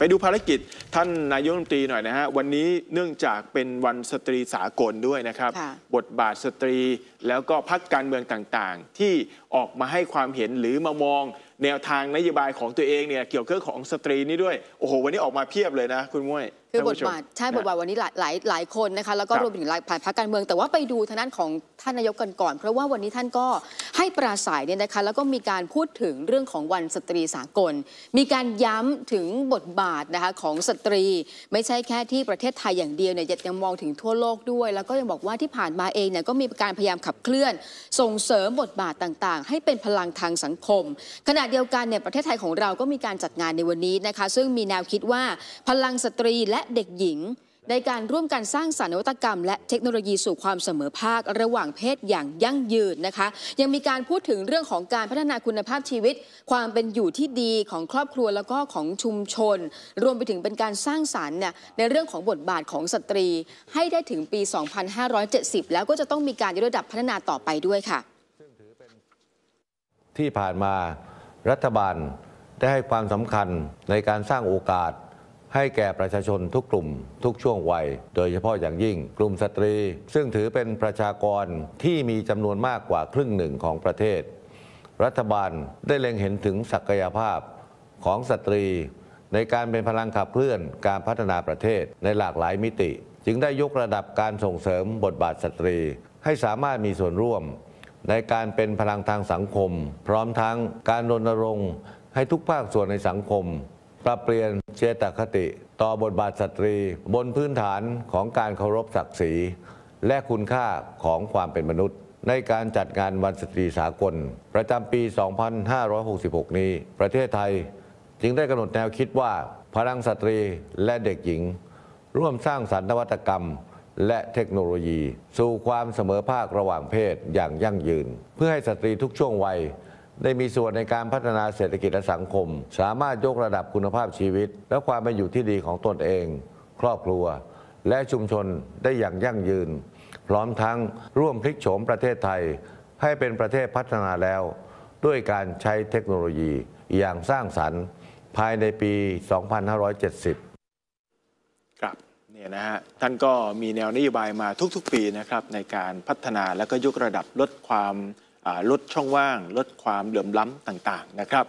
ไปดูภารกิจท่านนายกรัฐมนตรีหน่อยนะฮะวันนี้เนื่องจากเป็นวันสตรีสากลด้วยนะครับ บทบาทสตรี แล้วก็พักการเมืองต่างๆ ที่ออกมาให้ความเห็นหรือมามองแนวทางนโยบายของตัวเองเนี่ยเกี่ยวกับของสตรีนี่ด้วยโอ้โหวันนี้ออกมาเพียบเลยนะคุณมุ้ยคือบทบาทใช่บทบาทวันนี้หลายหลายหลายคนนะคะแล้วก็รวมถึงหลายพรรคการเมืองแต่ว่าไปดูทางด้านของท่านนายกกันก่อนเพราะว่าวันนี้ท่านก็ให้ปราศัยเนี่ยนะคะแล้วก็มีการพูดถึงเรื่องของวันสตรีสากล มีการย้ำถึงบทบาทาทนะคะของสตรีไม่ใช่แค่ที่ประเทศไทยอย่างเดียวเนี่ยยังมองถึงทั่วโลกด้วย แล้วก็ยังบอกว่าที่ผ่านมาเองเนี่ยก็มีการพยายามขับเคลื่อน ส่งเสริมบทบาทต่างๆ ให้เป็นพลังทางสังคม ขณะเดียวกันเนี่ยประเทศไทยของเราก็มีการจัดงานในวันนี้นะคะซึ่งมีแนวคิดว่าพลังสตรีและเด็กหญิงในการร่วมกันสร้างสรรค์นวัตกรรมและเทคโนโลยีสู่ความเสมอภาคระหว่างเพศอย่างยั่งยืนนะคะยังมีการพูดถึงเรื่องของการพัฒนาคุณภาพชีวิต ความเป็นอยู่ที่ดีของครอบครัวแล้วก็ของชุมชน รวมไปถึงเป็นการสร้างสรรค์เนี่ยในเรื่องของบทบาทของสตรีให้ได้ถึงปี 2570 แล้วก็จะต้องมีการยกระดับพัฒนาต่อไปด้วยค่ะที่ผ่านมารัฐบาลได้ให้ความสำคัญในการสร้างโอกาสให้แก่ประชาชนทุกกลุ่มทุกช่วงวัยโดยเฉพาะอย่างยิ่งกลุ่มสตรี ซึ่งถือเป็นประชากรที่มีจำนวนมากกว่าครึ่งหนึ่งของประเทศ รัฐบาลได้เล็งเห็นถึงศักยภาพของสตรี ในการเป็นพลังขับเคลื่อนการพัฒนาประเทศในหลากหลายมิติ จึงได้ยกระดับการส่งเสริมบทบาทสตรี ให้สามารถมีส่วนร่วม ในการเป็นพลังทางสังคม พร้อมทั้งการรณรงค์ให้ทุกภาคส่วนในสังคมปรับเปลี่ยนเจตคติต่อบทบาทสตรีบนพื้นฐานของการเคารพศักดิ์ศรี และคุณค่าของความเป็นมนุษย์ ในการจัดงานวันสตรีสากล ประจำปี 2566 นี้ ประเทศไทยจึงได้กำหนดแนวคิดว่าพลังสตรีและเด็กหญิง ร่วมสร้างสรรค์นวัตกรรม และเทคโนโลยี สู่ความเสมอภาคระหว่างเพศอย่างยั่งยืน เพื่อให้สตรีทุกช่วงวัยได้มีส่วนในการพัฒนาเศรษฐกิจและสังคม สามารถยกระดับคุณภาพชีวิต และความเป็นอยู่ที่ดีของตนเอง ครอบครัว และชุมชนได้อย่างยั่งยืน พร้อมทั้งร่วมพลิกโฉมประเทศไทย ให้เป็นประเทศพัฒนาแล้ว ด้วยการใช้เทคโนโลยีอย่างสร้างสรรค์ภายในปี 2570 ครับเนี่ยนะฮะ ท่านก็มีแนวนโยบายมาทุกๆ ปีนะครับในการพัฒนาและก็ยกระดับลดความลดช่องว่างลดความเหลื่อมล้ำ ต่างๆนะครับ